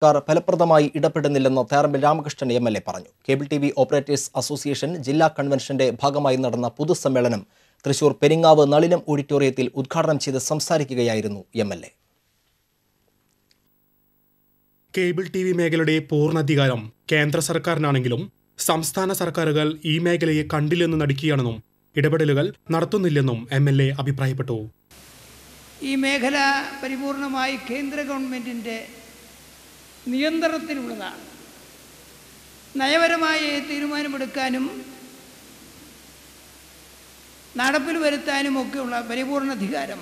സർക്കാർ ഫലപ്രദമായി ഇടപെടുന്നില്ലെന്ന് Therambil Ramakrishnan M L A പറഞ്ഞു cable T V operators association ജില്ലാ കൺവെൻഷന്റെ ഭാഗമായി നടന്ന പൊതുസമ്മേളനം തൃശൂർ പെരിങ്ങാവ് നളിനം ഓഡിറ്റോറിയത്തിൽ ഉദ്ഘാടനം ചെയ്ത് സംസാരിക്കുകയായിരുന്നു M L cable T V മേഖലയുടെ പൂർണ്ണാധികാരം കേന്ദ്ര സർക്കാരിനാണെങ്കിലും സംസ്ഥാന സർക്കാരുകൾ ഈ മേഖലയെ കണ്ടില്ലെന്ന് നടിക്കുകയാണെന്നും ഇടപെടലുകൾ നടത്തുന്നില്ലെന്നും എം എൽ എ അഭിപ്രായപ്പെട്ടു ഈ മേഖല പരിപൂർണമായി കേന്ദ്ര ഗവൺമെന്റിന്റെ നിയന്ത്രണത്തിലുള്ളതാണ് നയപരമായ തീരുമാനമെടുക്കാനും നടപ്പിൽ വരുത്താനും ഒക്കെയുള്ള പരിപൂർണ അധികാരം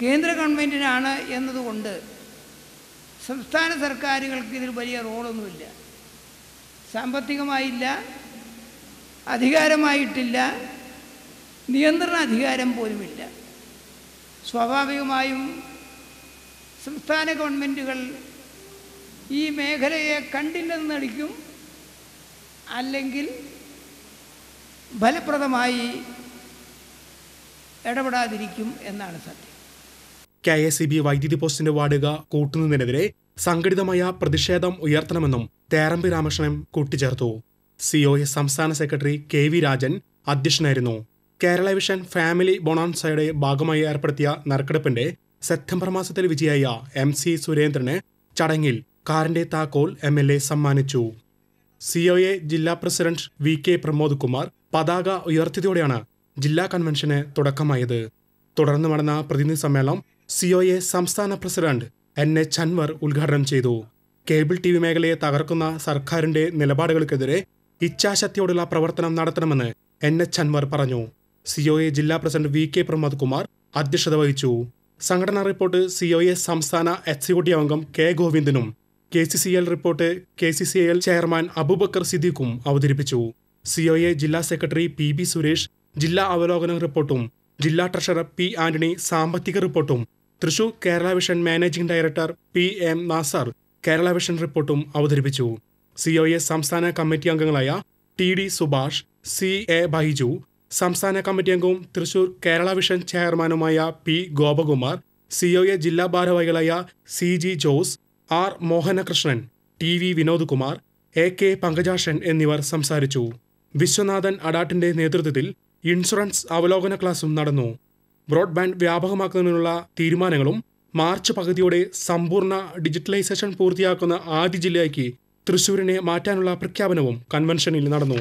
കേന്ദ്ര ഗവൺമെൻറ്റിനാണ് എന്നതുകൊണ്ട് സംസ്ഥാന സർക്കാരുകൾക്ക് ഇതിൽ വലിയ റോളൊന്നുമില്ല സാമ്പത്തികമായില്ല അധികാരമായിട്ടില്ല നിയന്ത്രണ അധികാരം പോലുമില്ല സ്വാഭാവികമായും സംസ്ഥാന ഗവൺമെൻറ്റുകൾ ഈ മേഖലയെ കണ്ടില്ലെന്നടിക്കും അല്ലെങ്കിൽ ഫലപ്രദമായി ഇടപെടാതിരിക്കും എന്നാണ് സത്യം കെ എസ് ഇ ബി വൈദ്യുതി പോസ്റ്റിന്റെ വാടുക കൂട്ടുന്നതിനെതിരെ സംഘടിതമായ പ്രതിഷേധം ഉയർത്തണമെന്നും തേരമ്പി രാമകൃഷ്ണൻ കൂട്ടിച്ചേർത്തു സി ഒ എസ് സംസ്ഥാന സെക്രട്ടറി കെ വി രാജൻ അധ്യക്ഷനായിരുന്നു കേരള വിഷൻ ഫാമിലി ബൊണാൻസയുടെ ഭാഗമായി ഏർപ്പെടുത്തിയ നറുക്കെടുപ്പിന്റെ സെപ്റ്റംബർ മാസത്തിൽ വിജയായ എം സി സുരേന്ദ്രന് ചടങ്ങിൽ കാറിന്റെ താക്കോൽ എം എൽ എ സമ്മാനിച്ചു സി ഒ എ ജില്ലാ president V K Pramod Kumar പതാക ഉയർത്തിയതോടെയാണ് ജില്ലാ കൺവെൻഷന് തുടക്കമായത് തുടർന്ന് നടന്ന പ്രതിനിധി സമ്മേളനം സി ഒ എ സംസ്ഥാന പ്രസിഡന്റ് എൻ എച്ച് അൻവർ ഉദ്ഘാടനം ചെയ്തു കേബിൾ ടി വി മേഖലയെ തകർക്കുന്ന സർക്കാരിന്റെ നിലപാടുകൾക്കെതിരെ ഇച്ഛാശക്തിയോടുള്ള പ്രവർത്തനം നടത്തണമെന്ന് എൻ എച്ച് അൻവർ പറഞ്ഞു സി ഒ എ ജില്ലാ president V K Pramod Kumar അധ്യക്ഷത വഹിച്ചു സംഘടനാ റിപ്പോർട്ട് സി ഒ എസ് സംസ്ഥാന എക്സിക്യൂട്ടീവ് അംഗം കെ ഗോവിന്ദനും K C C L report K C C L chairman Aboobacker സിദ്ദീഖും അവതരിപ്പിച്ചു സി ഒ എ ജില്ലാ സെക്രട്ടറി പി ബി സുരേഷ് ജില്ലാ അവലോകന റിപ്പോർട്ടും ജില്ലാ ട്രഷറർ പി ആന്റണി സാമ്പത്തിക റിപ്പോർട്ടും Thrissur Kerala Vision managing director P M Nasar Kerala Vision റിപ്പോർട്ടും അവതരിപ്പിച്ചു സി ഒ എ സംസ്ഥാന കമ്മിറ്റി അംഗങ്ങളായ T D Subhash C A Baiju സംസ്ഥാന കമ്മിറ്റി അംഗവും തൃശൂർ കേരള വിഷൻ ചെയർമാനുമായ പി ഗോപകുമാർ സിഒയെ ജില്ലാ ഭാരവാഹികളായ C G Jose R Mohanakrishnan T V Vinodkumar A K Pankajashan എന്നിവർ സംസാരിച്ചു വിശ്വനാഥൻ അഡാട്ടിന്റെ നേതൃത്വത്തിൽ ഇൻഷുറൻസ് അവലോകന ക്ലാസും നടന്നു ബ്രോഡ്ബാൻഡ് വ്യാപകമാക്കുന്നതിനുള്ള തീരുമാനങ്ങളും മാർച്ച് പകുതിയോടെ സമ്പൂർണ്ണ ഡിജിറ്റലൈസേഷൻ പൂർത്തിയാക്കുന്ന ആദ്യ ജില്ലയാക്കി തൃശൂരിനെ മാറ്റാനുള്ള പ്രഖ്യാപനവും കൺവെൻഷനിൽ നടന്നു